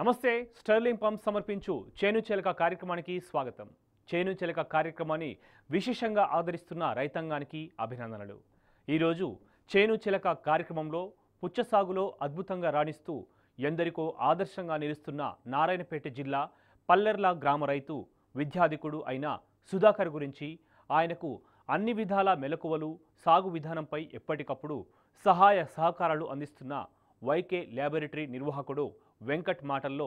నమస్తే sterling pump సమర్పించు చేను చెలక కార్యక్రమానికి స్వాగతం చేను చెలక కార్యక్రమాన్ని విశేషంగా ఆదరిస్తున్న రైతాంగానికి అభినందనలు ఈరోజు చేను చెలక కార్యక్రమంలో పుచ్చసాగులో అద్భుతంగా రాణిస్తూ ఎందరికో ఆదర్శంగా నిలుస్తున్న నారాయణపేట జిల్లా పల్లెర్ల గ్రామ రైతు విద్యాధికుడు అయిన సుధాకర్ గురించి ఆయనకు అన్ని విధాల మెలకువలు సాగు విధానంపై ఎప్పటికప్పుడు సహాయ సహకారాలు అందిస్తున్న వైకే ల్యాబొరేటరీ నిర్వాహకుడు వెంకట్ మాటల్లో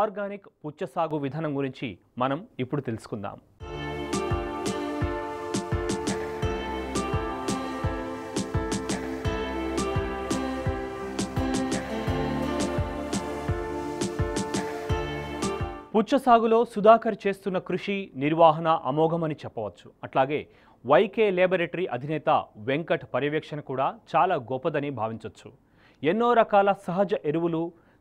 ఆర్గానిక్ పుచ్చ సాగు విధానం గురించి మనం ఇప్పుడు తెలుసుకుందాం పుచ్చ సాగులో సుధాకర్ చేస్తున్న కృషి నిర్వహణ అమోఘమని చెప్పవచ్చు అట్లాగే వైకే లేబరేటరీ అధినేత వెంకట్ పర్యవేక్షణ కూడా చాలా గొప్పదని భావించవచ్చు ఎన్నో రకాల సహజ ఎరువులు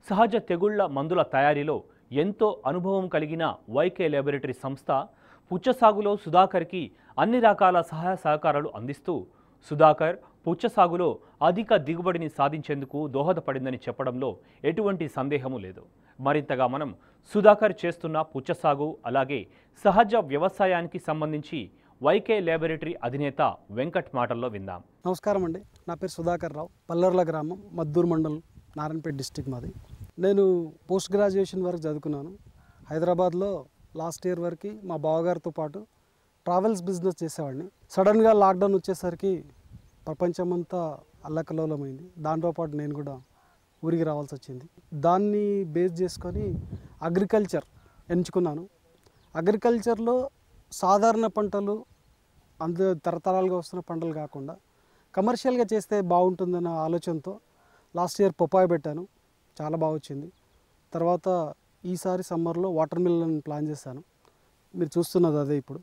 సహజ తెగుళ్ల మందుల తయారీలో ఎంతో అనుభవం కలిగిన వైకే ల్యాబొరేటరీ సంస్థ పుచ్చసాగులో సుధాకర్కి అన్ని రకాల సహాయ సహకారాలు అందిస్తూ సుధాకర్ పుచ్చసాగులో అధిక దిగుబడిని సాధించేందుకు దోహదపడిందని చెప్పడంలో ఎటువంటి సందేహము లేదు మరింతగా మనం సుధాకర్ చేస్తున్న పుచ్చసాగు అలాగే సహజ వ్యవసాయానికి సంబంధించి వైకే ల్యాబొరేటరీ అధినేత వెంకట్ మాటల్లో విందాం నమస్కారం అండి నా పేరు సుధాకర్ రావు పల్లర్ల గ్రామం మద్దూరు మండలం నారాయణపేట డిస్టిక్ మాది నేను పోస్ట్ గ్రాడ్యుయేషన్ వరకు చదువుకున్నాను హైదరాబాద్లో లాస్ట్ ఇయర్ వరకు మా బావగారితో పాటు ట్రావెల్స్ బిజినెస్ చేసేవాడిని సడన్గా లాక్డౌన్ వచ్చేసరికి ప్రపంచమంతా అల్లకలోలమైంది దాంతో పాటు నేను కూడా ఊరికి రావాల్సి వచ్చింది దాన్ని బేస్ చేసుకొని అగ్రికల్చర్ ఎంచుకున్నాను అగ్రికల్చర్లో సాధారణ పంటలు అంత తరతరాలుగా వస్తున్న పంటలు కాకుండా కమర్షియల్గా చేస్తే బాగుంటుందన్న ఆలోచనతో లాస్ట్ ఇయర్ పొప్పాయి పెట్టాను చాలా బాగా వచ్చింది తర్వాత ఈసారి సమ్మర్లో వాటర్ మిల్లన్ ప్లాన్ చేశాను మీరు చూస్తున్నది అదే ఇప్పుడు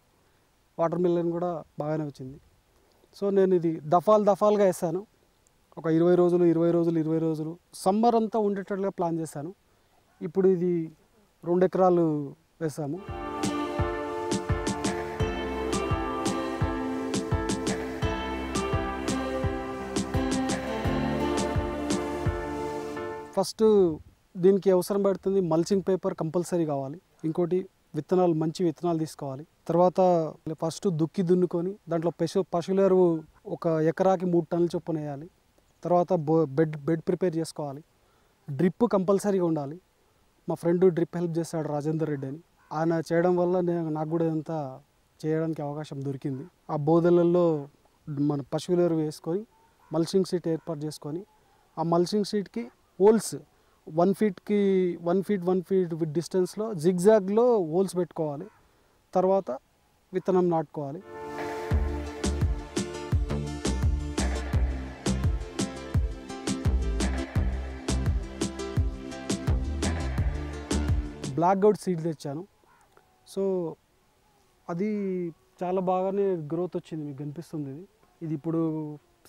వాటర్ మిల్లన్ కూడా బాగానే వచ్చింది సో నేను ఇది దఫాల్ దఫాలుగా వేసాను ఒక ఇరవై రోజులు ఇరవై రోజులు ఇరవై రోజులు సమ్మర్ అంతా ఉండేటట్లుగా ప్లాన్ చేశాను ఇప్పుడు ఇది రెండు ఎకరాలు వేసాము ఫస్ట్ దీనికి అవసరం పడుతుంది మల్చింగ్ పేపర్ కంపల్సరీ కావాలి ఇంకోటి విత్తనాలు మంచి విత్తనాలు తీసుకోవాలి తర్వాత ఫస్ట్ దుక్కి దున్నుకొని దాంట్లో పశు పశువుల ఎరువు ఒక ఎకరాకి మూడు టన్నుల చొప్పున వేయాలి తర్వాత బెడ్ బెడ్ ప్రిపేర్ చేసుకోవాలి డ్రిప్ కంపల్సరీగా ఉండాలి మా ఫ్రెండ్ డ్రిప్ హెల్ప్ చేశాడు రాజేందర్ రెడ్డి అని ఆయన చేయడం వల్ల నేను నాకు కూడా ఇదంతా చేయడానికి అవకాశం దొరికింది ఆ బోధలలో మన పశువుల ఎరువు వేసుకొని మల్చింగ్ సీట్ ఏర్పాటు చేసుకొని ఆ మల్చింగ్ సీట్కి హోల్స్ వన్ ఫీట్కి one feet one feet with డిస్టెన్స్లో జిగ్జాగ్లో హోల్స్ పెట్టుకోవాలి తర్వాత విత్తనం నాటుకోవాలి బ్లాక్అవుట్ సీడ్ తెచ్చాను సో అది చాలా బాగానే గ్రోత్ వచ్చింది మీకు కనిపిస్తుంది ఇది ఇది ఇప్పుడు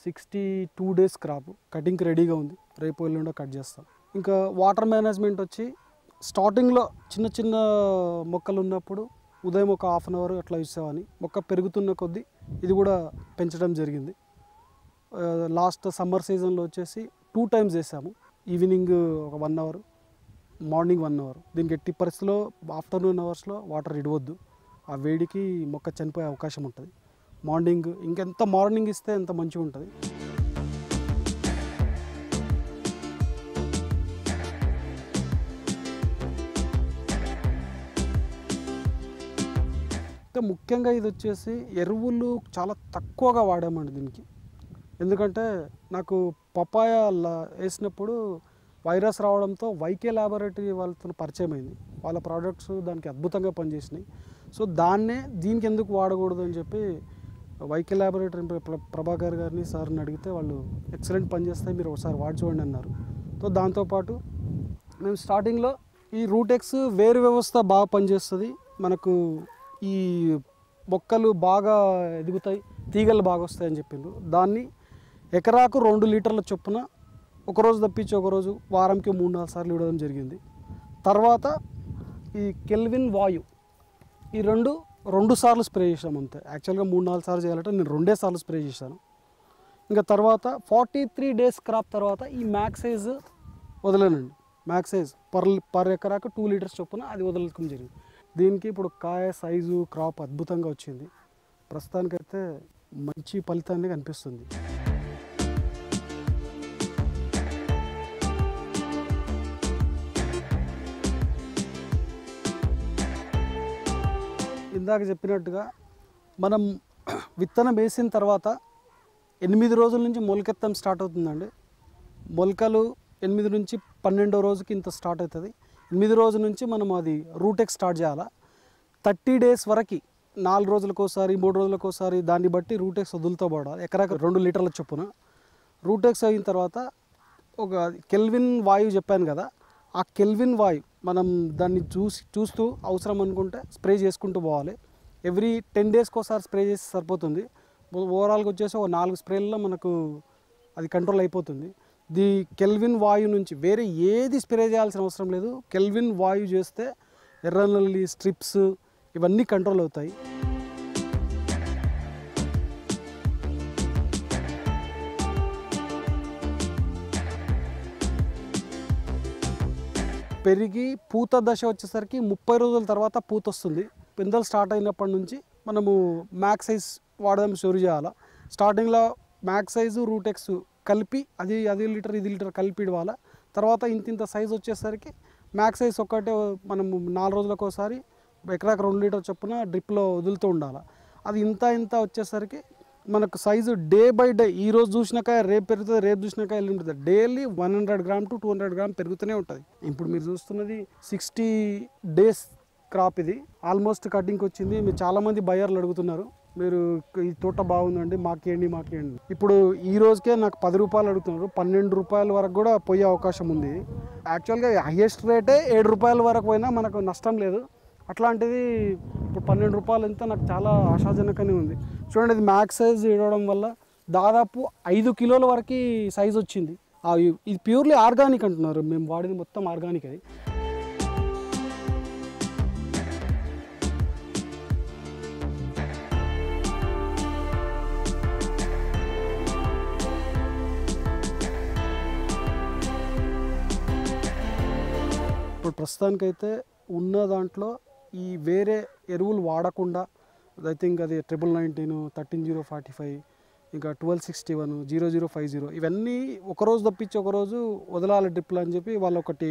సిక్స్టీ టూ డేస్ క్రాప్ కటింగ్కి రెడీగా ఉంది రేపు ఎల్లుండో కట్ చేస్తాం ఇంకా వాటర్ మేనేజ్మెంట్ వచ్చి స్టార్టింగ్లో చిన్న చిన్న మొక్కలు ఉన్నప్పుడు ఉదయం ఒక హాఫ్ అన్ అవర్ అట్లా ఇస్తామని మొక్క పెరుగుతున్న కొద్దీ ఇది కూడా పెంచడం జరిగింది లాస్ట్ సమ్మర్ సీజన్లో వచ్చేసి టూ టైమ్స్ వేసాము ఈవినింగ్ ఒక one hour morning one hour దీనికి ఎట్టి పరిస్థితిలో ఆఫ్టర్నూన్ అవర్స్లో వాటర్ ఇడవద్దు ఆ వేడికి మొక్క చనిపోయే అవకాశం ఉంటుంది మార్నింగ్ ఇంకెంత మార్నింగ్ ఇస్తే ఎంత మంచిగా ఉంటుంది అయితే ముఖ్యంగా ఇది వచ్చేసి ఎరువులు చాలా తక్కువగా వాడామండి దీనికి ఎందుకంటే నాకు పపాయ వేసినప్పుడు వైరస్ రావడంతో వైకే ల్యాబొరేటరీ వాళ్ళతో పరిచయం అయింది వాళ్ళ ప్రోడక్ట్స్ దానికి అద్భుతంగా పనిచేసినాయి సో దాన్నే దీనికి ఎందుకు వాడకూడదు అని చెప్పి వైకల్ ల్యాబొరేటరీ ప్రభాకర్ గారిని సార్ని అడిగితే వాళ్ళు ఎక్సలెంట్ పనిచేస్తాయి మీరు ఒకసారి వాడి చూడండి అన్నారు సో దాంతోపాటు మేము స్టార్టింగ్లో ఈ రూటెక్స్ వేరు వ్యవస్థ బాగా పనిచేస్తుంది మనకు ఈ మొక్కలు బాగా ఎదుగుతాయి తీగలు బాగా వస్తాయని చెప్పిండ్రు దాన్ని ఎకరాకు రెండు లీటర్ల చొప్పున ఒకరోజు తప్పించి ఒకరోజు వారంకి మూడు నాలుగు సార్లు ఇవ్వడం జరిగింది తర్వాత ఈ కెల్విన్ వాయు ఈ రెండు రెండు సార్లు స్ప్రే చేసాం అంతే యాక్చువల్గా మూడు నాలుగు సార్లు చేయాలంటే నేను రెండే సార్లు స్ప్రే చేశాను ఇంకా తర్వాత ఫార్టీ త్రీ డేస్ క్రాప్ తర్వాత ఈ మ్యాక్సైజ్ వదిలేనండి మ్యాక్సైజ్ పర్ పర్ ఎకరాకు టూ లీటర్స్ చొప్పున అది వదలకం జరిగింది దీనికి ఇప్పుడు కాయ సైజు క్రాప్ అద్భుతంగా వచ్చింది ప్రస్తుతానికైతే మంచి ఫలితాన్ని కనిపిస్తుంది ఇందాక చెప్పినట్టుగా మనం విత్తనం వేసిన తర్వాత ఎనిమిది రోజుల నుంచి మొలకెత్తం స్టార్ట్ అవుతుందండి మొలకలు ఎనిమిది నుంచి పన్నెండో రోజుకి ఇంత స్టార్ట్ అవుతుంది ఎనిమిది రోజుల నుంచి మనం అది రూటెక్ స్టార్ట్ చేయాలా థర్టీ డేస్ వరకు నాలుగు రోజులకోసారి మూడు రోజులకోసారి దాన్ని బట్టి రూటెక్స్ వదులుతో పడాలి ఎకరాక రెండు లీటర్ల చొప్పున రూటెక్స్ అయిన తర్వాత ఒక కెల్విన్ వాయువు చెప్పాను కదా ఆ కెల్విన్ వాయు మనం దాన్ని చూసి చూస్తూ అవసరం అనుకుంటే స్ప్రే చేసుకుంటూ పోవాలి ఎవ్రీ టెన్ డేస్కి ఒకసారి స్ప్రే చేసి సరిపోతుంది ఓవరాల్గా వచ్చేసి ఒక నాలుగు స్ప్రేల్లో మనకు అది కంట్రోల్ అయిపోతుంది ది కెల్విన్ వాయు నుంచి వేరే ఏది స్ప్రే చేయాల్సిన అవసరం లేదు కెల్విన్ వాయు చేస్తే ఎర్ర స్ట్రిప్స్ ఇవన్నీ కంట్రోల్ అవుతాయి పెరిగి పూత దశ వచ్చేసరికి ముప్పై రోజుల తర్వాత పూత వస్తుంది పిందలు స్టార్ట్ అయినప్పటి నుంచి మనము మ్యాక్ సైజ్ వాడదాం స్టోర్ చేయాలా స్టార్టింగ్లో మ్యాక్ సైజు రూటెక్స్ కలిపి అది అది లీటర్ ఇది లీటర్ కలిపి ఇవ్వాలి తర్వాత ఇంత ఇంత సైజ్ వచ్చేసరికి మ్యాక్ సైజ్ ఒక్కటే మనము నాలుగు రోజులకు ఒకసారి ఎకరాకు రెండు లీటర్ చొప్పున డ్రిప్లో వదులుతూ ఉండాలి అది ఇంత ఇంత వచ్చేసరికి మనకు సైజు డే బై డే ఈ రోజు చూసినాక రేపు పెరుగుతుంది రేపు చూసినాక వెళ్ళి ఉంటుంది daily one hundred gram to two hundred gram పెరుగుతూనే ఉంటుంది ఇప్పుడు మీరు చూస్తున్నది సిక్స్టీ డేస్ క్రాప్ ఇది ఆల్మోస్ట్ కటింగ్కి వచ్చింది మీరు చాలామంది బయర్లు అడుగుతున్నారు మీరు ఈ తోట బాగుందండి మాకేయండి మాకేయండి ఇప్పుడు ఈ రోజుకే నాకు పది రూపాయలు అడుగుతున్నారు పన్నెండు రూపాయల వరకు కూడా పోయే అవకాశం ఉంది యాక్చువల్గా హైయెస్ట్ రేటే ఏడు రూపాయల వరకు పోయినా మనకు నష్టం లేదు అట్లాంటిది ఇప్పుడు పన్నెండు రూపాయలు ఎంత నాకు చాలా ఆశాజనకంగా ఉంది చూడండి ఇది మ్యాక్స్ సైజ్ ఇవ్వడం వల్ల దాదాపు ఐదు కిలోల వరకు సైజ్ వచ్చింది ఇది ప్యూర్లీ ఆర్గానిక్ అంటున్నారు మేము వాడిది మొత్తం ఆర్గానిక్ అది ఇప్పుడు ప్రస్తుతానికైతే ఉన్న దాంట్లో ఈ వేరే ఎరువులు వాడకుండా ఐ థింక్ అది triple nineteen thirteen zero forty five ఇంకా twelve sixty one zero zero five zero ఇవన్నీ ఒకరోజు తప్పించి ఒకరోజు వదలాలి డ్రిప్లు అని చెప్పి వాళ్ళు ఒకటి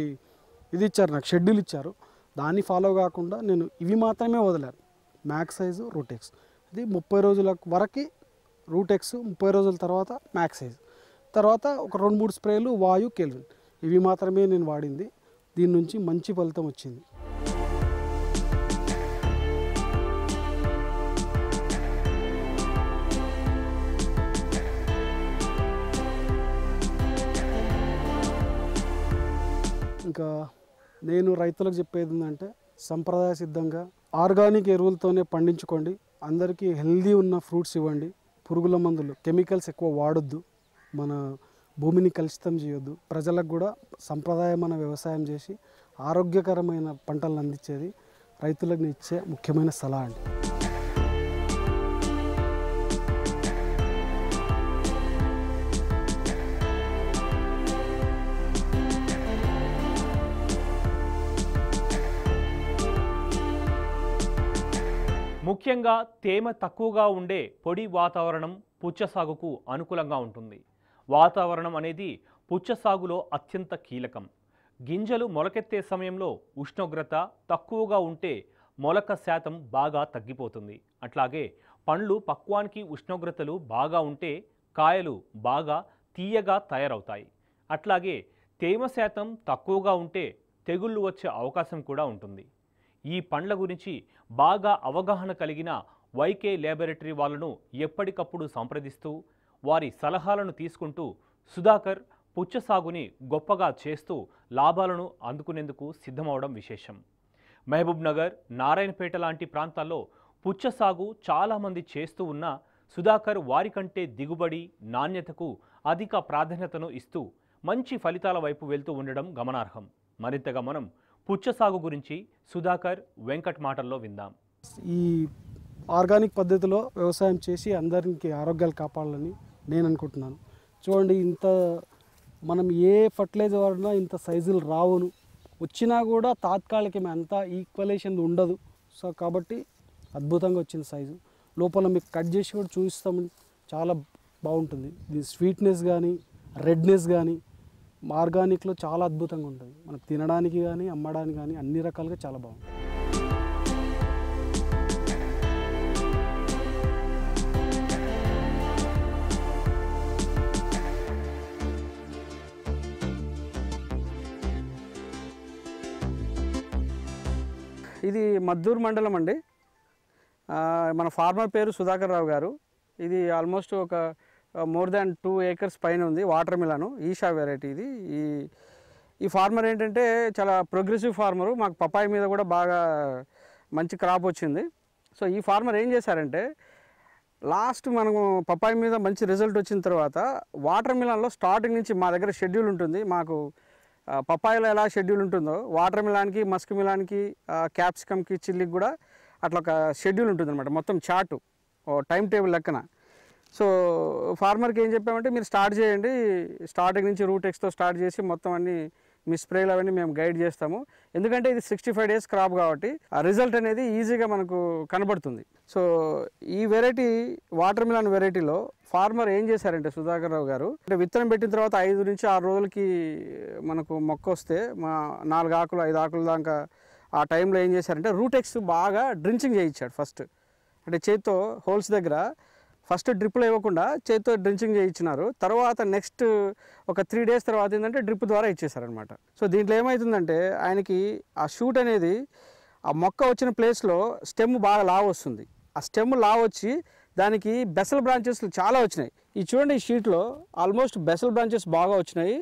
ఇది ఇచ్చారు నాకు షెడ్యూల్ ఇచ్చారు దాన్ని ఫాలో కాకుండా నేను ఇవి మాత్రమే వదిలాను మ్యాక్స్ సైజు రూటెక్స్ ఇది ముప్పై రోజుల వరకు రూటెక్స్ ముప్పై రోజుల తర్వాత మ్యాక్స్ సైజ్ తర్వాత ఒక రెండు మూడు స్ప్రేలు వాయు కెల్విన్ ఇవి మాత్రమే నేను వాడింది దీని నుంచి మంచి ఫలితం వచ్చింది ఇంకా నేను రైతులకు చెప్పేది ఏంటంటే సంప్రదాయ సిద్ధంగా ఆర్గానిక్ ఎరువులతోనే పండించుకోండి అందరికీ హెల్దీ ఉన్న ఫ్రూట్స్ ఇవ్వండి పురుగుల మందులు కెమికల్స్ ఎక్కువ వాడొద్దు మన భూమిని కలుషితం చేయొద్దు ప్రజలకు కూడా సంప్రదాయమైన వ్యవసాయం చేసి ఆరోగ్యకరమైన పంటలను అందించేది రైతులకు ఇచ్చే ముఖ్యమైన సలహా అండి ముఖ్యంగా తేమ తక్కువగా ఉండే పొడి వాతావరణం పుచ్చ సాగుకు అనుకూలంగా ఉంటుంది వాతావరణం అనేది పుచ్చ సాగులో అత్యంత కీలకం గింజలు మొలకెత్తే సమయంలో ఉష్ణోగ్రత తక్కువగా ఉంటే మొలక శాతం బాగా తగ్గిపోతుంది అట్లాగే పండ్లు పక్వానికి ఉష్ణోగ్రతలు బాగా ఉంటే కాయలు బాగా తీయగా తయారవుతాయి అట్లాగే తేమ శాతం తక్కువగా ఉంటే తెగుళ్ళు వచ్చే అవకాశం కూడా ఉంటుంది ఈ పండ్ల గురించి బాగా అవగాహన కలిగిన వైకే ల్యాబొరేటరీ వాళ్లను ఎప్పటికప్పుడు సంప్రదిస్తూ వారి సలహాలను తీసుకుంటూ సుధాకర్ పుచ్చసాగుని గొప్పగా చేస్తూ లాభాలను అందుకునేందుకు సిద్ధమవడం విశేషం మహబూబ్ నగర్ నారాయణపేట లాంటి ప్రాంతాల్లో పుచ్చసాగు చాలామంది చేస్తూ ఉన్నా సుధాకర్ వారికంటే దిగుబడి నాణ్యతకు అధిక ప్రాధాన్యతను ఇస్తూ మంచి ఫలితాల వైపు వెళ్తూ ఉండడం గమనార్హం మరింతగా మనం పుచ్చ సాగు గురించి సుధాకర్ వెంకట్ మాటల్లో విందాం ఈ ఆర్గానిక్ పద్ధతిలో వ్యవసాయం చేసి అందరికి ఆరోగ్యాలు కాపాడాలని నేను అనుకుంటున్నాను చూడండి ఇంత మనం ఏ ఫర్టిలైజర్ వాడినా ఇంత సైజులు రావును వచ్చినా కూడా తాత్కాలికమే ఎంత ఈక్వలేషన్ ఉండదు సో కాబట్టి అద్భుతంగా వచ్చింది సైజు లోపల మీకు కట్ చేసి కూడా చూపిస్తాం చాలా బాగుంటుంది దీని స్వీట్నెస్ కానీ రెడ్నెస్ కానీ మార్గానిక్లో చాలా అద్భుతంగా ఉంటుంది మనకు తినడానికి కానీ అమ్మడానికి కానీ అన్ని రకాలుగా చాలా బాగుంటుంది ఇది మద్దూరు మండలం అండి మన ఫార్మర్ పేరు సుధాకర్ రావు గారు ఇది ఆల్మోస్ట్ ఒక మోర్ దాన్ టూ ఏకర్స్ పైన ఉంది వాటర్ మిలాను ఈషా వెరైటీ ఇది ఈ ఈ ఫార్మర్ ఏంటంటే చాలా ప్రోగ్రెసివ్ ఫార్మరు మాకు పపాయ మీద కూడా బాగా మంచి క్రాప్ వచ్చింది సో ఈ ఫార్మర్ ఏం చేశారంటే లాస్ట్ మనము పపాయ మీద మంచి రిజల్ట్ వచ్చిన తర్వాత వాటర్ మిలాన్లో స్టార్టింగ్ నుంచి మా దగ్గర షెడ్యూల్ ఉంటుంది మాకు పపాయలో ఎలా షెడ్యూల్ ఉంటుందో వాటర్ మిలాన్కి మస్క్ మిలాన్కి క్యాప్సికమ్కి చిల్లికి కూడా అట్లా ఒక షెడ్యూల్ ఉంటుందన్నమాట మొత్తం చాటు టైం టేబుల్ లెక్కన సో ఫార్మర్కి ఏం చెప్పామంటే మీరు స్టార్ట్ చేయండి స్టార్టింగ్ నుంచి రూట్ ఎక్స్తో స్టార్ట్ చేసి మొత్తం అన్ని మీ స్ప్రేలు అవన్నీ మేము గైడ్ చేస్తాము ఎందుకంటే ఇది సిక్స్టీ ఫైవ్ డేస్ క్రాప్ కాబట్టి ఆ రిజల్ట్ అనేది ఈజీగా మనకు కనబడుతుంది సో ఈ వెరైటీ వాటర్ మిలన్ వెరైటీలో ఫార్మర్ ఏం చేశారంటే సుధాకర్ రావు గారు అంటే విత్తనం పెట్టిన తర్వాత ఐదు నుంచి ఆరు రోజులకి మనకు మొక్క వస్తే మా నాలుగు ఆకులు ఐదు ఆకులు దాకా ఆ టైంలో ఏం చేశారంటే రూటెక్స్ బాగా డ్రించింగ్ చేయించాడు ఫస్ట్ అంటే చేతితో హోల్స్ దగ్గర ఫస్ట్ డ్రిప్పులు ఇవ్వకుండా చేతితో డ్రించింగ్ చేయించినారు తర్వాత నెక్స్ట్ ఒక త్రీ డేస్ తర్వాత ఏంటంటే డ్రిప్ ద్వారా ఇచ్చేసారనమాట సో దీంట్లో ఏమవుతుందంటే ఆయనకి ఆ షూట్ అనేది ఆ మొక్క వచ్చిన ప్లేస్లో స్టెమ్ బాగా లావ్ వస్తుంది ఆ స్టెమ్ లావ్ వచ్చి దానికి బెసల్ బ్రాంచెస్ చాలా వచ్చినాయి ఈ చూడండి ఈ షీట్లో ఆల్మోస్ట్ బెసల్ బ్రాంచెస్ బాగా వచ్చినాయి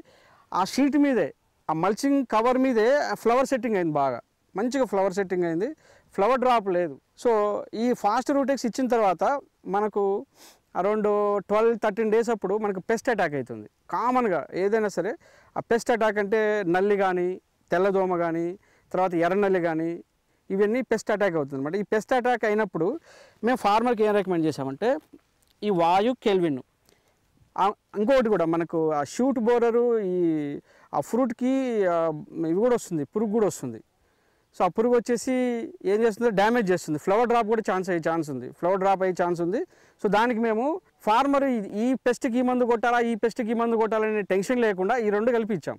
ఆ షీట్ మీదే ఆ మల్చింగ్ కవర్ మీదే ఫ్లవర్ సెట్టింగ్ అయింది బాగా మంచిగా ఫ్లవర్ సెట్టింగ్ అయింది ఫ్లవర్ డ్రాప్ లేదు సో ఈ ఫాస్ట్ రూటెక్స్ ఇచ్చిన తర్వాత మనకు అరౌండ్ ట్వెల్వ్ థర్టీన్ డేస్ అప్పుడు మనకు పెస్ట్ అటాక్ అవుతుంది కామన్గా ఏదైనా సరే ఆ పెస్ట్ అటాక్ అంటే నల్లి కానీ తెల్లదోమ కానీ తర్వాత ఎర్రనల్లి కానీ ఇవన్నీ పెస్ట్ అటాక్ అవుతుంది అనమాట ఈ పెస్ట్ అటాక్ అయినప్పుడు మేము ఫార్మర్కి ఏం రికమెండ్ చేసామంటే ఈ వాయు కెల్విన్ ఇంకోటి కూడా మనకు ఆ షూట్ బోరరు ఈ ఆ ఫ్రూట్కి ఇవి కూడా వస్తుంది పురుగు కూడా వస్తుంది సో ఆ పురుగు వచ్చేసి ఏం చేస్తుంది డ్యామేజ్ చేస్తుంది ఫ్లవర్ డ్రాప్ కూడా ఛాన్స్ అయ్యే ఛాన్స్ ఉంది ఫ్లవర్ డ్రాప్ అయ్యే ఛాన్స్ ఉంది సో దానికి మేము ఫార్మర్ ఈ పెస్ట్కి ఈ మందు కొట్టాలా ఈ పెస్ట్కి ఈ మందు కొట్టాలనే టెన్షన్ లేకుండా ఈ రెండు కల్పించాం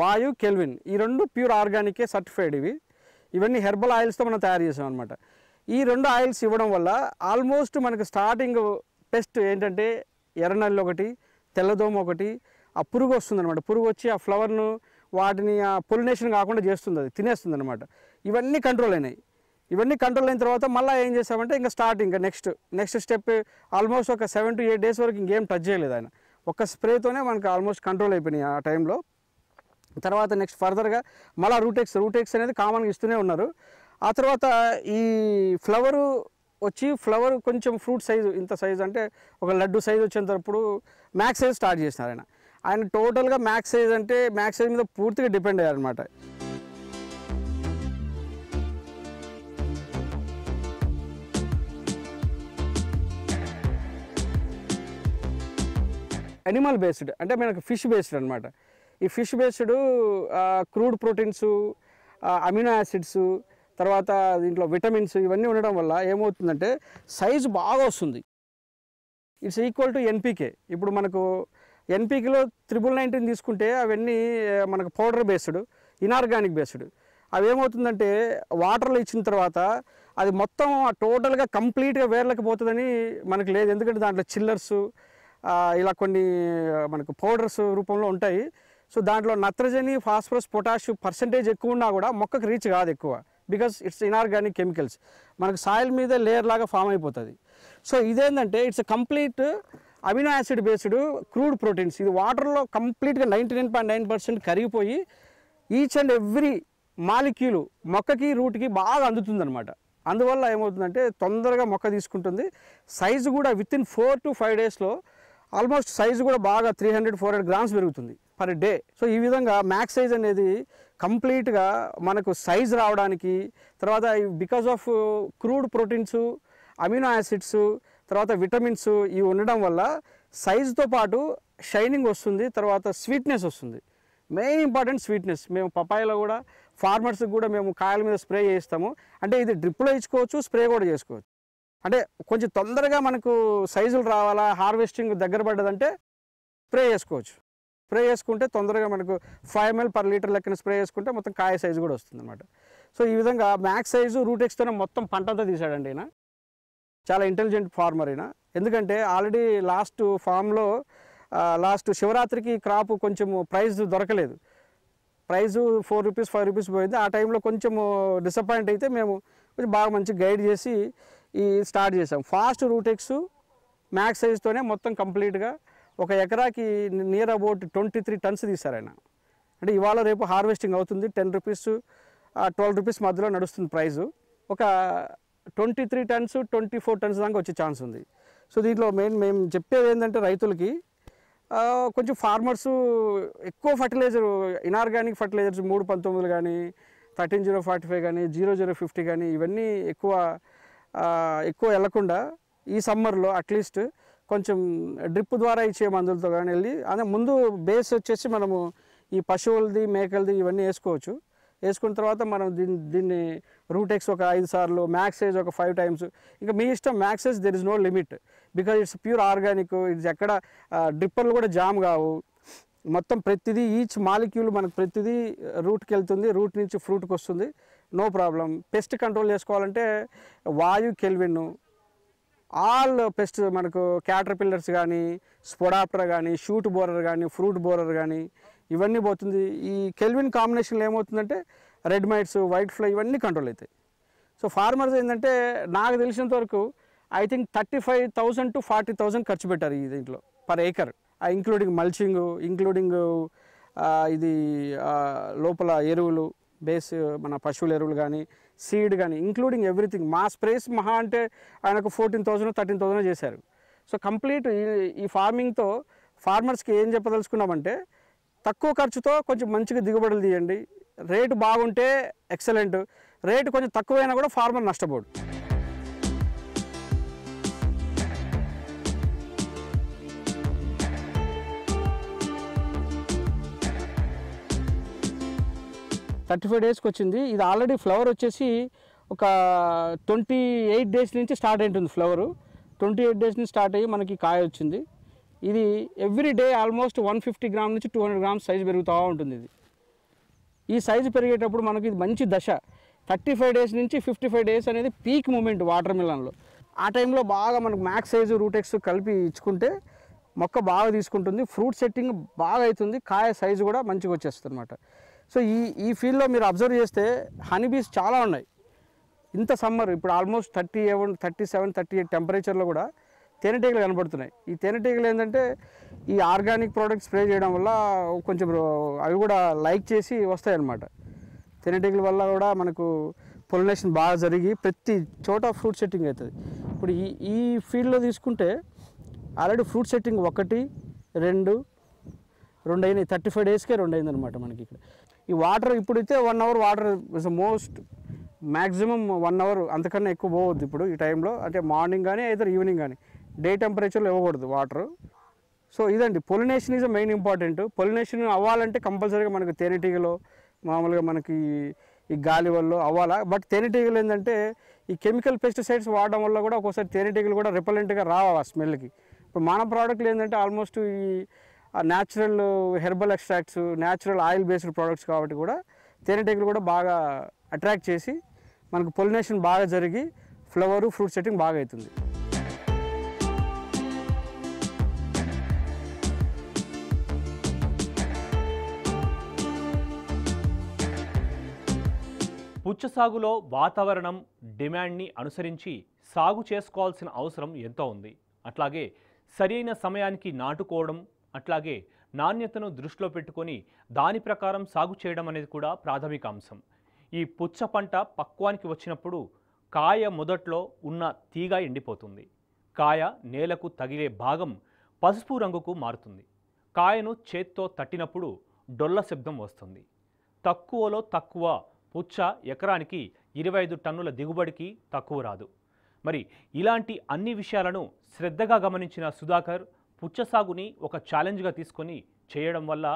వాయు కెల్విన్ ఈ రెండు ప్యూర్ ఆర్గానికే సర్టిఫైడ్ ఇవి ఇవన్నీ హెర్బల్ ఆయిల్స్తో మనం తయారు చేసాం అనమాట ఈ రెండు ఆయిల్స్ ఇవ్వడం వల్ల ఆల్మోస్ట్ మనకు స్టార్టింగ్ పెస్ట్ ఏంటంటే ఎర్రనల్లి ఒకటి తెల్లదోమ ఒకటి ఆ పురుగు వస్తుందన్నమాట పురుగు వచ్చి ఆ ఫ్లవర్ను వాటిని పొలినేషన్ కాకుండా చేస్తుంది అది తినేస్తుంది అనమాట ఇవన్నీ కంట్రోల్ అయినాయి ఇవన్నీ కంట్రోల్ అయిన తర్వాత మళ్ళీ ఏం చేసామంటే ఇంకా స్టార్ట్ ఇంకా నెక్స్ట్ నెక్స్ట్ స్టెప్ ఆల్మోస్ట్ ఒక సెవెన్ టు ఎయిట్ డేస్ వరకు ఇంకేం టచ్ చేయలేదు ఆయన ఒక స్ప్రేతోనే మనకు ఆల్మోస్ట్ కంట్రోల్ అయిపోయినాయి ఆ టైంలో తర్వాత నెక్స్ట్ ఫర్దర్గా మళ్ళీ రూటెక్స్ రూటెక్స్ అనేది కామన్గా ఇస్తూనే ఉన్నారు ఆ తర్వాత ఈ ఫ్లవరు వచ్చి ఫ్లవర్ కొంచెం ఫ్రూట్ సైజు ఇంత సైజు అంటే ఒక లడ్డు సైజు వచ్చేంతప్పుడు మ్యాక్స్ సైజ్ స్టార్ట్ చేసినారు ఆయన ఆయన టోటల్గా మ్యాక్స్ సైజ్ అంటే మ్యాక్స్ సైజ్ మీద పూర్తిగా డిపెండ్ అయ్యారనమాట అనిమల్ బేస్డ్ అంటే మనకు ఫిష్ బేస్డ్ అనమాట ఈ fish based crude proteins amino acids తర్వాత దీంట్లో విటమిన్స్ ఇవన్నీ ఉండడం వల్ల ఏమవుతుందంటే సైజు బాగా వస్తుంది ఇట్స్ ఈక్వల్ టు ఎన్పికే ఇప్పుడు మనకు ఎన్పికిలో త్రిబుల్ నైన్టీన్ తీసుకుంటే అవన్నీ మనకు పౌడర్ బేస్డ్ ఇనార్గానిక్ బేస్డ్ అవి ఏమవుతుందంటే వాటర్లో ఇచ్చిన తర్వాత అది మొత్తం టోటల్గా కంప్లీట్గా వేర్లకు పోతుందని మనకు లేదు ఎందుకంటే దాంట్లో చిల్లర్స్ ఇలా కొన్ని మనకు పౌడర్స్ రూపంలో ఉంటాయి సో దాంట్లో నత్రజని ఫాస్ఫరస్ పొటాషియం పర్సంటేజ్ ఎక్కువ ఉన్నా కూడా మొక్కకు రీచ్ కాదు ఎక్కువ బికాస్ ఇట్స్ ఇనార్గానిక్ కెమికల్స్ మనకు సాయిల్ మీద లేయర్ లాగా ఫామ్ అయిపోతుంది సో ఇదేంటంటే it's complete amino acid based crude proteins ఇది వాటర్లో కంప్లీట్గా ninety nine point nine percent కరిగిపోయి ఈచ్ అండ్ ఎవ్రీ మాలిక్యూల్ మొక్కకి రూట్కి బాగా అనమాట అందువల్ల ఏమవుతుందంటే తొందరగా మొక్క తీసుకుంటుంది సైజు కూడా within four to five డేస్లో ఆల్మోస్ట్ సైజు కూడా బాగా three hundred four hundred grams పెరుగుతుంది పర్ డే సో ఈ విధంగా మ్యాక్స్ సైజ్ అనేది కంప్లీట్గా మనకు సైజ్ రావడానికి తర్వాత because of crude proteins amino acids తర్వాత విటమిన్స్ ఇవి ఉండడం వల్ల సైజుతో పాటు షైనింగ్ వస్తుంది తర్వాత స్వీట్నెస్ వస్తుంది మెయిన్ ఇంపార్టెంట్ స్వీట్నెస్ మేము పపాయలో కూడా ఫార్మర్స్కి కూడా మేము కాయల మీద స్ప్రే చేస్తాము అంటే ఇది డ్రిప్లో ఇచ్చుకోవచ్చు స్ప్రే కూడా చేసుకోవచ్చు అంటే కొంచెం తొందరగా మనకు సైజులు రావాలా హార్వెస్టింగ్ దగ్గర పడ్డదంటే స్ప్రే చేసుకోవచ్చు స్ప్రే చేసుకుంటే తొందరగా మనకు ఫైవ్ ఎంఎల్ పర్ లీటర్ లెక్కన స్ప్రే చేసుకుంటే మొత్తం కాయ సైజు కూడా వస్తుంది అనమాట సో ఈ విధంగా మ్యాక్స్ సైజు రూటెక్స్తోనే మొత్తం పంట అంతా తీసాడండి ఈయన చాలా ఇంటెలిజెంట్ ఫార్మర్ అయినా ఎందుకంటే ఆల్రెడీ లాస్ట్ ఫామ్లో లాస్ట్ శివరాత్రికి క్రాప్ కొంచెం ప్రైజ్ దొరకలేదు price four rupees five rupees పోయింది ఆ టైంలో కొంచెం డిసప్పాయింట్ అయితే మేము కొంచెం బాగా మంచి గైడ్ చేసి ఈ స్టార్ట్ చేసాం ఫాస్ట్ రూటెక్స్ మ్యాక్స్ సైజ్తోనే మొత్తం కంప్లీట్గా ఒక ఎకరాకి near about twenty three tons తీశారాయన అంటే ఇవాళ రేపు హార్వెస్టింగ్ అవుతుంది టెన్ రూపీస్ ట్వెల్వ్ రూపీస్ మధ్యలో నడుస్తుంది ప్రైజు ఒక twenty three tons twenty four tons దాకా వచ్చే ఛాన్స్ ఉంది సో దీంట్లో మెయిన్ మేము చెప్పేది ఏంటంటే రైతులకి కొంచెం ఫార్మర్స్ ఎక్కువ ఫర్టిలైజర్ ఇనార్గానిక్ ఫర్టిలైజర్స్ మూడు పంతొమ్మిది కానీ థర్టీన్ జీరో ఫార్టీ ఫైవ్ కానీ జీరో జీరో ఫిఫ్టీ కానీ ఇవన్నీ ఎక్కువ ఎక్కువ వెళ్లకుండా ఈ సమ్మర్లో అట్లీస్ట్ కొంచెం డ్రిప్ ద్వారా ఇచ్చే మందులతో కానీ వెళ్ళి అదే ముందు బేస్ వచ్చేసి మనము ఈ పశువులది మేకలది ఇవన్నీ వేసుకోవచ్చు వేసుకున్న తర్వాత మనం దీన్ని దీన్ని రూటెక్స్ ఒక ఐదు సార్లు మ్యాక్సైజ్ ఒక ఫైవ్ టైమ్స్ ఇంకా మీ ఇష్టం max size there is no limit because it's pure organic it's ఎక్కడ డ్రిప్పర్లు కూడా జామ్ కావు మొత్తం ప్రతిదీ ఈచ్ మాలిక్యూల్ మనకు ప్రతిదీ రూట్కి uh, వెళ్తుంది రూట్ నుంచి ఫ్రూట్కి వస్తుంది నో ప్రాబ్లం పెస్ట్ కంట్రోల్ చేసుకోవాలంటే వాయు కెల్విన్ ఆల్ పెస్ట్ మనకు క్యాటర్ పిల్లర్స్ కానీ స్పొడాప్టర్ కానీ షూట్ బోరర్ కానీ ఫ్రూట్ బోరర్ కానీ ఇవన్నీ పోతుంది ఈ కెల్విన్ కాంబినేషన్లో ఏమవుతుందంటే రెడ్ మైట్స్ వైట్ ఫ్లై ఇవన్నీ కంట్రోల్ అవుతాయి సో ఫార్మర్స్ ఏంటంటే నాకు తెలిసినంత వరకు I think thirty five thousand to forty thousand ఖర్చు పెట్టారు ఈ దీంట్లో per acre including mulching including ఇది లోపల ఎరువులు బేస్ మన పశువుల ఎరువులు కానీ సీడ్ కానీ ఇంక్లూడింగ్ ఎవ్రీథింగ్ మా స్ప్రేస్ మహా అంటే ఆయనకు ఫోర్టీన్ థౌసండ్ థర్టీన్ థౌసండ్ చేశారు సో కంప్లీట్ ఈ ఫార్మింగ్తో ఫార్మర్స్కి ఏం చెప్పదలుచుకున్నామంటే తక్కువ ఖర్చుతో కొంచెం మంచిగా దిగుబడులు తీయండి రేటు బాగుంటే ఎక్సలెంట్ రేటు కొంచెం తక్కువైనా కూడా ఫార్మర్ నష్టపోడు థర్టీ ఫైవ్ డేస్కి వచ్చింది ఇది ఆల్రెడీ ఫ్లవర్ వచ్చేసి ఒక ట్వంటీ ఎయిట్ డేస్ నుంచి స్టార్ట్ అయింటుంది ఫ్లవరు ట్వంటీ ఎయిట్ డేస్ నుంచి స్టార్ట్ అయ్యి మనకి కాయ వచ్చింది ఇది every day almost one fifty gram నుంచి టూ హండ్రెడ్ గ్రామ్స్ సైజు పెరుగుతూ ఉంటుంది ఇది ఈ సైజు పెరిగేటప్పుడు మనకి ఇది మంచి దశ థర్టీ ఫైవ్ డేస్ నుంచి ఫిఫ్టీ ఫైవ్ డేస్ అనేది పీక్ మూమెంట్ వాటర్ మిలన్లో ఆ టైంలో బాగా మనకు మ్యాక్స్ సైజు రూటెక్స్ కలిపి ఇచ్చుకుంటే మొక్క బాగా తీసుకుంటుంది ఫ్రూట్ సెట్టింగ్ బాగా అవుతుంది కాయ సైజు కూడా మంచిగా వచ్చేస్తుంది అనమాట సో ఈ ఈ ఫీల్డ్లో మీరు అబ్జర్వ్ చేస్తే హనీబీస్ చాలా ఉన్నాయి ఇంత సమ్మర్ ఇప్పుడు almost thirty one thirty seven thirty eight టెంపరేచర్లో కూడా తేనెటీగలు కనబడుతున్నాయి ఈ తేనెటీగలు ఏంటంటే ఈ ఆర్గానిక్ ప్రోడక్ట్ స్ప్రే చేయడం వల్ల కొంచెం అవి కూడా లైక్ చేసి వస్తాయన్నమాట తేనెటీగల వల్ల కూడా మనకు పొలినేషన్ బాగా జరిగి ప్రతి చోట ఫ్రూట్ సెట్టింగ్ అవుతుంది ఇప్పుడు ఈ ఈ ఫీల్డ్లో తీసుకుంటే ఆల్రెడీ ఫ్రూట్ సెట్టింగ్ ఒకటి రెండు రెండు అయినాయి థర్టీ ఫైవ్ డేస్కే రెండు అయిందనమాట మనకి ఇక్కడ ఈ వాటర్ ఇప్పుడైతే one hour water is most maximum one hour అంతకన్నా ఎక్కువ పోవద్దు ఇప్పుడు ఈ టైంలో అంటే మార్నింగ్ కానీ అయితే ఈవినింగ్ కానీ డే టెంపరేచర్లో ఇవ్వకూడదు వాటర్ సో ఇదండి pollination is main important pollination అవ్వాలంటే కంపల్సరీగా మనకు తేనెటీగలో మామూలుగా మనకి ఈ గాలి వల్ల అవ్వాలా బట్ తేనెటీగలు ఏంటంటే ఈ కెమికల్ పెస్టిసైడ్స్ వాడడం వల్ల కూడా ఒక్కోసారి తేనెటీగలు కూడా రిపలెంట్గా రావా ఆ స్మెల్కి ఇప్పుడు మన ప్రోడక్ట్లు ఏంటంటే ఆల్మోస్ట్ ఈ natural herbal extracts natural oil based products కాబట్టి కూడా తేనెటీగలు కూడా బాగా అట్రాక్ట్ చేసి మనకు పొలినేషన్ బాగా జరిగి ఫ్లవరు ఫ్రూట్ సెట్టింగ్ బాగా అవుతుంది పుచ్చ సాగులో వాతావరణం డిమాండ్ని అనుసరించి సాగు చేసుకోవాల్సిన అవసరం ఎంతో ఉంది అట్లాగే సరైన సమయానికి నాటుకోవడం అట్లాగే నాణ్యతను దృష్టిలో పెట్టుకొని దాని ప్రకారం సాగు చేయడం అనేది కూడా ప్రాథమిక అంశం ఈ పుచ్చ పంట పక్వానికి వచ్చినప్పుడు కాయ మొదట్లో ఉన్న తీగ ఎండిపోతుంది కాయ నేలకు తగిలే భాగం పసుపు రంగుకు మారుతుంది కాయను చేత్తో తట్టినప్పుడు డొల్ల శబ్దం వస్తుంది తక్కువలో తక్కువ పుచ్చ ఎకరానికి ఇరవై ఐదు టన్నుల దిగుబడికి తక్కువ రాదు మరి ఇలాంటి అన్ని విషయాలను శ్రద్ధగా గమనించిన సుధాకర్ పుచ్చ సాగుని ఒక ఛాలెంజ్గా తీసుకొని చేయడం వల్ల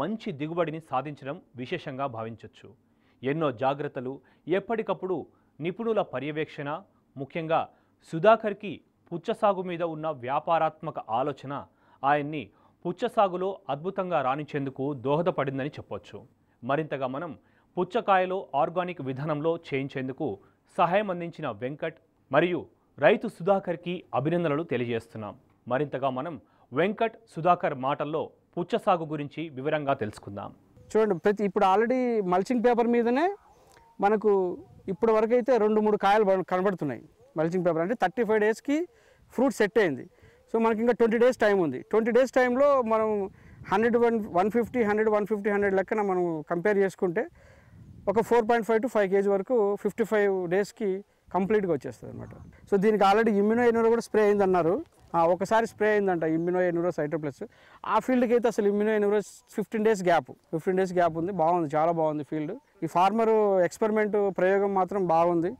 మంచి దిగుబడిని సాధించడం విశేషంగా భావించవచ్చు ఎన్నో జాగ్రత్తలు ఎప్పటికప్పుడు నిపుణుల పర్యవేక్షణ ముఖ్యంగా సుధాకర్కి పుచ్చ సాగు మీద ఉన్న వ్యాపారాత్మక ఆలోచన ఆయన్ని పుచ్చ సాగులో అద్భుతంగా రాణించేందుకు దోహదపడిందని చెప్పొచ్చు మరింతగా మనం పుచ్చకాయలో ఆర్గానిక్ విధానంలో చేయించేందుకు సహాయం అందించిన వెంకట్ మరియు రైతు సుధాకర్కి అభినందనలు తెలియజేస్తున్నాం మరింతగా మనం వెంకట్ సుధాకర్ మాటల్లో పుచ్చ సాగు గురించి వివరంగా తెలుసుకుందాం చూడండి ప్రతి ఇప్పుడు ఆల్రెడీ మల్చింగ్ పేపర్ మీదనే మనకు ఇప్పటి వరకు అయితే రెండు మూడు కాయలు కనబడుతున్నాయి మల్చింగ్ పేపర్ అంటే థర్టీ ఫైవ్ డేస్కి ఫ్రూట్ సెట్ అయింది సో మనకి ఇంకా ట్వంటీ డేస్ టైం ఉంది ట్వంటీ డేస్ టైంలో మనం hundred one one fifty hundred one fifty hundred లెక్కన మనం కంపేర్ చేసుకుంటే ఒక four point five to five kg వరకు ఫిఫ్టీ ఫైవ్ డేస్కి కంప్లీట్గా వచ్చేస్తుంది అనమాట సో దీనికి ఆల్రెడీ ఇమ్యూనో ఎన్నో కూడా స్ప్రే అయిందన్నారు ఒకసారి స్ప్రే అయిందంట ఇమ్యూనో ఎన్యూరో సైటోప్లస్ ఆ ఫీల్డ్కి అయితే అసలు ఇమ్యూనో ఎన్నో fifteen days gap fifteen days gap ఉంది బాగుంది చాలా బాగుంది ఫీల్డ్ ఈ ఫార్మర్ ఎక్స్పెరిమెంట్ ప్రయోగం మాత్రం బాగుంది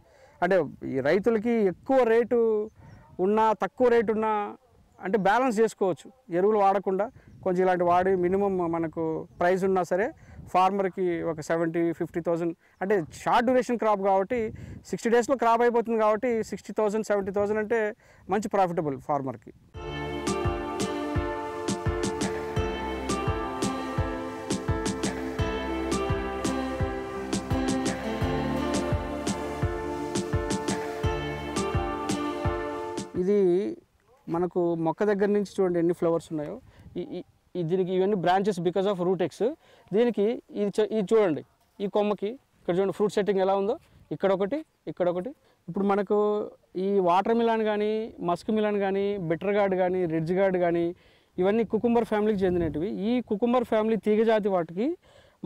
అంటే ఈ రైతులకి ఎక్కువ రేటు ఉన్నా తక్కువ రేటు ఉన్నా అంటే బ్యాలెన్స్ చేసుకోవచ్చు ఎరువులు వాడకుండా కొంచెం ఇలాంటి వాడి మినిమం మనకు ప్రైస్ ఉన్నా సరే ఫార్మర్కి ఒక సెవెంటీ ఫిఫ్టీ థౌసండ్ అంటే షార్ట్ డ్యూరేషన్ క్రాప్ కాబట్టి సిక్స్టీ డేస్లో క్రాప్ అయిపోతుంది కాబట్టి సిక్స్టీ థౌసండ్ సెవెంటీ థౌసండ్ అంటే మంచి ప్రాఫిటబుల్ ఫార్మర్కి ఇది మనకు మొక్క దగ్గర నుంచి చూడండి ఎన్ని ఫ్లవర్స్ ఉన్నాయో ఈ దీనికి ఇవన్నీ బ్రాంచెస్ బికాస్ ఆఫ్ రూటెక్స్ దీనికి ఇది ఇది చూడండి ఈ కొమ్మకి ఇక్కడ చూడండి ఫ్రూట్ సెట్టింగ్ ఎలా ఉందో ఇక్కడ ఒకటి ఇక్కడ ఒకటి ఇప్పుడు మనకు ఈ వాటర్ మిలాన్ కానీ మస్క్ మిలాన్ కానీ బెటర్ గార్డ్ కానీ రెడ్జ్ గార్డ్ కానీ ఇవన్నీ కుకుంబర్ ఫ్యామిలీకి చెందినవి ఈ కుకుంబర్ ఫ్యామిలీ తీగ జాతి వాటికి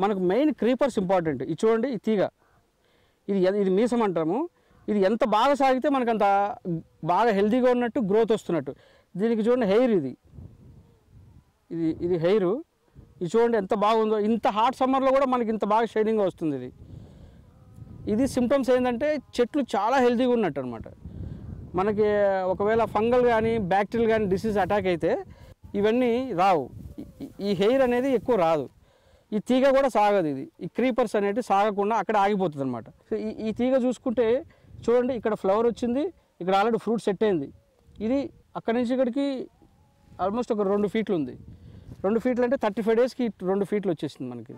మనకు మెయిన్ క్రీపర్స్ ఇంపార్టెంట్ ఇది చూడండి ఈ తీగ ఇది ఇది మీసం అంటాము ఇది ఎంత బాగా సాగితే మనకు అంత బాగా హెల్దీగా ఉన్నట్టు గ్రోత్ వస్తున్నట్టు దీనికి చూడండి హెయిర్ ఇది ఇది ఇది హెయిర్ ఇది చూడండి ఎంత బాగుందో ఇంత హాట్ సమ్మర్లో కూడా మనకి ఇంత బాగా షైనింగ్ వస్తుంది ఇది ఇది సిమ్టమ్స్ ఏంటంటే చెట్లు చాలా హెల్తీగా ఉన్నట్టు అనమాట మనకి ఒకవేళ ఫంగల్ కానీ బ్యాక్టీరియల్ కానీ డిసీజ్ అటాక్ అయితే ఇవన్నీ రావు ఈ హెయిర్ అనేది ఎక్కువ రాదు ఈ తీగ కూడా సాగదు ఇది ఈ క్రీపర్స్ అనేవి సాగకుండా అక్కడ ఆగిపోతుంది అనమాట సో ఈ ఈ తీగ చూసుకుంటే చూడండి ఇక్కడ ఫ్లవర్ వచ్చింది ఇక్కడ ఆల్రెడీ ఫ్రూట్ సెట్ అయింది ఇది అక్కడి నుంచి ఇక్కడికి ఆల్మోస్ట్ ఒక రెండు ఫీట్లు ఉంది రెండు ఫీట్లు అంటే థర్టీ ఫైవ్ డేస్కి రెండు ఫీట్లు వచ్చేసింది మనకి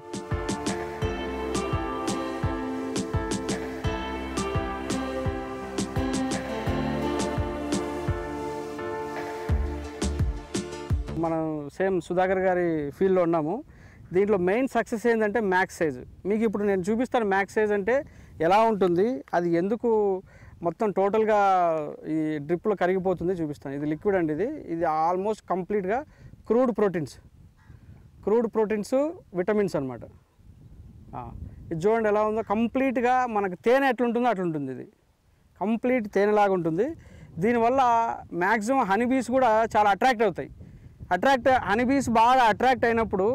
మనం సేమ్ సుధాకర్ గారి ఫీల్డ్లో ఉన్నాము దీంట్లో మెయిన్ సక్సెస్ ఏంటంటే మ్యాక్స్ సైజ్ మీకు ఇప్పుడు నేను చూపిస్తాను మ్యాక్స్ సైజ్ అంటే ఎలా ఉంటుంది అది ఎందుకు మొత్తం టోటల్గా ఈ డ్రిప్లో కరిగిపోతుంది చూపిస్తాను ఇది లిక్విడ్ అండి ఇది ఇది ఆల్మోస్ట్ కంప్లీట్గా crude proteins crude proteins vitamins అనమాట ఇది చూడండి ఎలా ఉందో కంప్లీట్గా మనకు తేనె ఎట్లుంటుందో అట్లుంటుంది ఇది కంప్లీట్ తేనెలాగా ఉంటుంది దీనివల్ల మ్యాక్సిమం హనీబీస్ కూడా చాలా అట్రాక్ట్ అవుతాయి అట్రాక్ట్ హనీబీస్ బాగా అట్రాక్ట్ అయినప్పుడు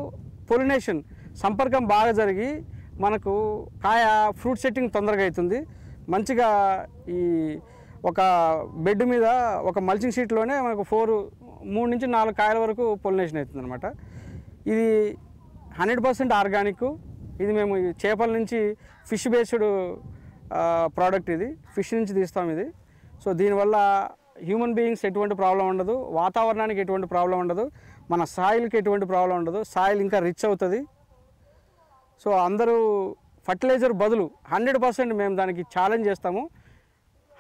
పొలినేషన్ సంపర్కం బాగా జరిగి మనకు కాయ ఫ్రూట్ సెట్టింగ్ తొందరగా అవుతుంది మంచిగా ఈ ఒక బెడ్ మీద ఒక మల్చింగ్ షీట్లోనే మనకు ఫోర్ మూడు నుంచి నాలుగు కాయల వరకు పొలినేషన్ అవుతుంది అనమాట ఇది హండ్రెడ్ పర్సెంట్ ఆర్గానిక్ ఇది మేము చేపల నుంచి ఫిష్ బేస్డ్ ప్రోడక్ట్ ఇది ఫిష్ నుంచి తీస్తాం ఇది సో దీనివల్ల హ్యూమన్ బీయింగ్స్ ఎటువంటి ప్రాబ్లం ఉండదు వాతావరణానికి ఎటువంటి ప్రాబ్లం ఉండదు మన సాయిల్కి ఎటువంటి ప్రాబ్లం ఉండదు సాయిల్ ఇంకా రిచ్ అవుతుంది సో అందరూ ఫర్టిలైజర్ బదులు హండ్రెడ్ పర్సెంట్ మేము దానికి ఛాలెంజ్ చేస్తాము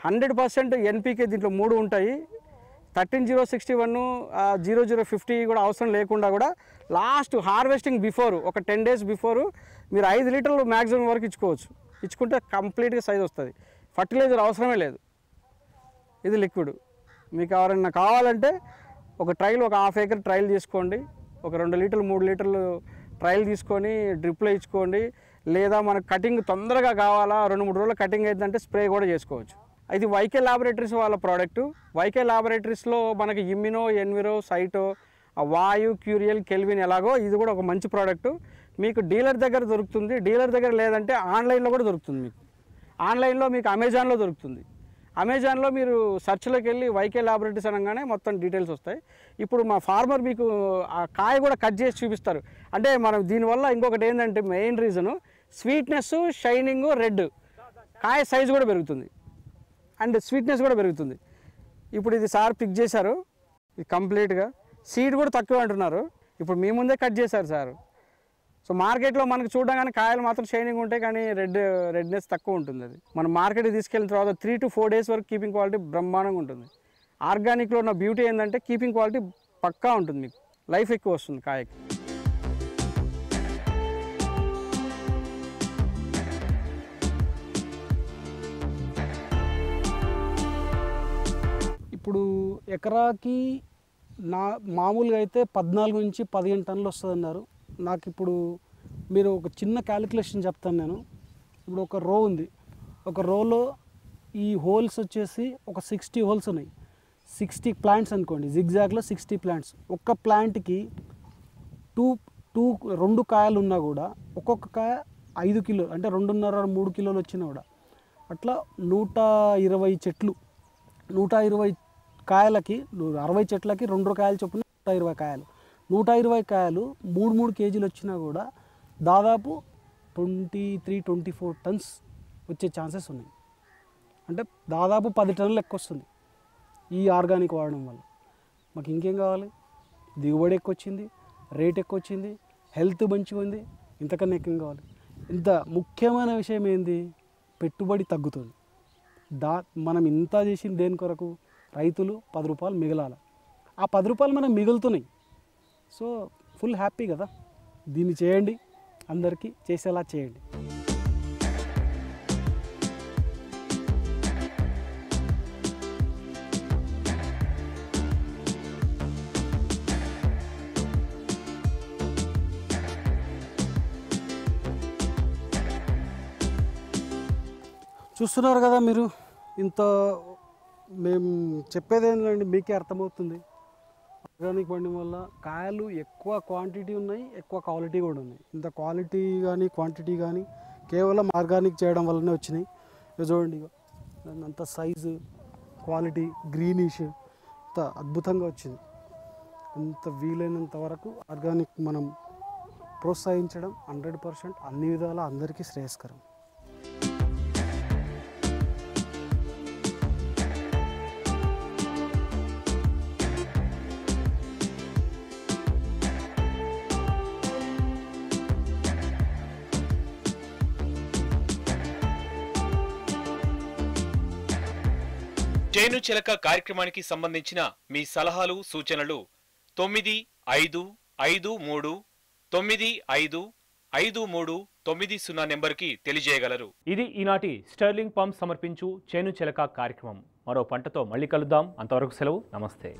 హండ్రెడ్ పర్సెంట్ ఎన్పీకే దీంట్లో మూడు ఉంటాయి thirteen zero sixty one zero zero fifty కూడా అవసరం లేకుండా కూడా లాస్ట్ హార్వెస్టింగ్ బిఫోర్ ఒక టెన్ డేస్ బిఫోర్ మీరు ఐదు లీటర్లు మ్యాక్సిమం వరకు ఇచ్చుకోవచ్చు ఇచ్చుకుంటే కంప్లీట్గా సైజ్ వస్తుంది ఫర్టిలైజర్ అవసరమే లేదు ఇది లిక్విడ్ మీకు ఎవరైనా కావాలంటే ఒక ట్రైల్ ఒక హాఫ్ ఏకర్ ట్రైల్ తీసుకోండి ఒక రెండు లీటర్లు మూడు లీటర్లు ట్రైల్ తీసుకొని డ్రిప్లో ఇచ్చుకోండి లేదా మనకు కటింగ్ తొందరగా కావాలా రెండు మూడు రోజులు కటింగ్ అయిందంటే స్ప్రే కూడా చేసుకోవచ్చు ఇది వైకే లాబొరేటరీస్ వాళ్ళ ప్రోడక్ట్ వైకే లాబొరేటరీస్లో మనకి ఇమ్మినో ఎన్విరో సైటో వాయు క్యూరియల్ కెల్విన్ ఎలాగో ఇది కూడా ఒక మంచి ప్రోడక్ట్ మీకు డీలర్ దగ్గర దొరుకుతుంది డీలర్ దగ్గర లేదంటే ఆన్లైన్లో కూడా దొరుకుతుంది మీకు ఆన్లైన్లో మీకు అమెజాన్లో దొరుకుతుంది అమెజాన్లో మీరు సర్చ్లోకి వెళ్ళి వైకే లాబొరేటరీస్ అనగానే మొత్తం డీటెయిల్స్ వస్తాయి ఇప్పుడు మా ఫార్మర్ మీకు ఆ కాయ కూడా కట్ చేసి చూపిస్తారు అంటే మనం దీనివల్ల ఇంకొకటి ఏంటంటే main reason sweetness shining red కాయ సైజు కూడా పెరుగుతుంది అండ్ స్వీట్నెస్ కూడా పెరుగుతుంది ఇప్పుడు ఇది సార్ పిక్ చేశారు ఇది కంప్లీట్గా సీడ్ కూడా తక్కువ అంటున్నారు ఇప్పుడు మీ ముందే కట్ చేశారు సార్ సో మార్కెట్లో మనకు చూడగానే కాయలు మాత్రం షైనింగ్ ఉంటాయి కానీ రెడ్ రెడ్నెస్ తక్కువ ఉంటుంది అది మనం మార్కెట్కి తీసుకెళ్ళిన తర్వాత త్రీ టు ఫోర్ డేస్ వరకు కీపింగ్ క్వాలిటీ బ్రహ్మాండంగా ఉంటుంది ఆర్గానిక్లో ఉన్న బ్యూటీ ఏంటంటే కీపింగ్ క్వాలిటీ పక్కా ఉంటుంది మీకు లైఫ్ ఎక్కువ వస్తుంది కాయకి ఇప్పుడు ఎకరాకి నా మామూలుగా అయితే పద్నాలుగు నుంచి పదిహేను టన్నులు వస్తుందన్నారు నాకు ఇప్పుడు మీరు ఒక చిన్న క్యాలిక్యులేషన్ చెప్తాను నేను ఇప్పుడు ఒక రో ఉంది ఒక రోలో ఈ హోల్స్ వచ్చేసి ఒక సిక్స్టీ హోల్స్ ఉన్నాయి సిక్స్టీ ప్లాంట్స్ అనుకోండి జిగ్జాగ్లో సిక్స్టీ ప్లాంట్స్ ఒక్క ప్లాంట్కి టూ టూ రెండు కాయలు ఉన్నా కూడా ఒక్కొక్క కాయ ఐదు కిలో అంటే రెండున్నర మూడు కిలోలు వచ్చినా కూడా అట్లా నూట ఇరవై చెట్లు నూట ఇరవై కాయలకి అరవై చెట్లకి రెండు కాయలు చొప్పున నూట ఇరవై కాయలు నూట ఇరవై కాయలు మూడు మూడు కేజీలు వచ్చినా కూడా దాదాపు twenty three twenty four tons వచ్చే ఛాన్సెస్ ఉన్నాయి అంటే దాదాపు పది టన్నులు ఎక్కువ వస్తుంది ఈ ఆర్గానిక్ వాడడం వల్ల మాకు ఇంకేం కావాలి దిగుబడి ఎక్కువ వచ్చింది రేట్ ఎక్కువ వచ్చింది హెల్త్ మంచిగా ఉంది ఇంతకన్నా ఎక్కువ కావాలి ఇంత ముఖ్యమైన విషయం ఏంది పెట్టుబడి తగ్గుతుంది దా మనం ఇంత చేసింది దేని కొరకు రైతులు పది రూపాయలు మిగలాలి ఆ పది రూపాయలు మనకు మిగులుతున్నాయి సో ఫుల్ హ్యాపీ కదా దీన్ని చేయండి అందరికీ చేసేలా చేయండి చూస్తున్నారు కదా మీరు ఇంత మేము చెప్పేది ఏంటండి మీకే అర్థమవుతుంది ఆర్గానిక్ పండి వల్ల కాయలు ఎక్కువ క్వాంటిటీ ఉన్నాయి ఎక్కువ క్వాలిటీ కూడా ఉన్నాయి ఇంత క్వాలిటీ కానీ క్వాంటిటీ కానీ కేవలం ఆర్గానిక్ చేయడం వల్లనే వచ్చినాయి చూడండి అంత సైజు క్వాలిటీ గ్రీనిష్ అంత అద్భుతంగా వచ్చింది అంత వీలైనంత వరకు ఆర్గానిక్ మనం ప్రోత్సహించడం హండ్రెడ్ పర్సెంట్ అన్ని విధాలా అందరికీ శ్రేయస్కరం చేను చిలక కార్యక్రమానికి సంబంధించిన మీ సలహాలు సూచనలు తొమ్మిది ఐదు ఐదు మూడు తొమ్మిది ఐదు ఐదు మూడు తొమ్మిది సున్నా నెంబర్కి తెలియజేయగలరు ఇది ఈనాటి స్టర్లింగ్ పంప్ సమర్పించు చేను చిలక కార్యక్రమం మరో పంటతో మళ్ళీ కలుద్దాం అంతవరకు సెలవు నమస్తే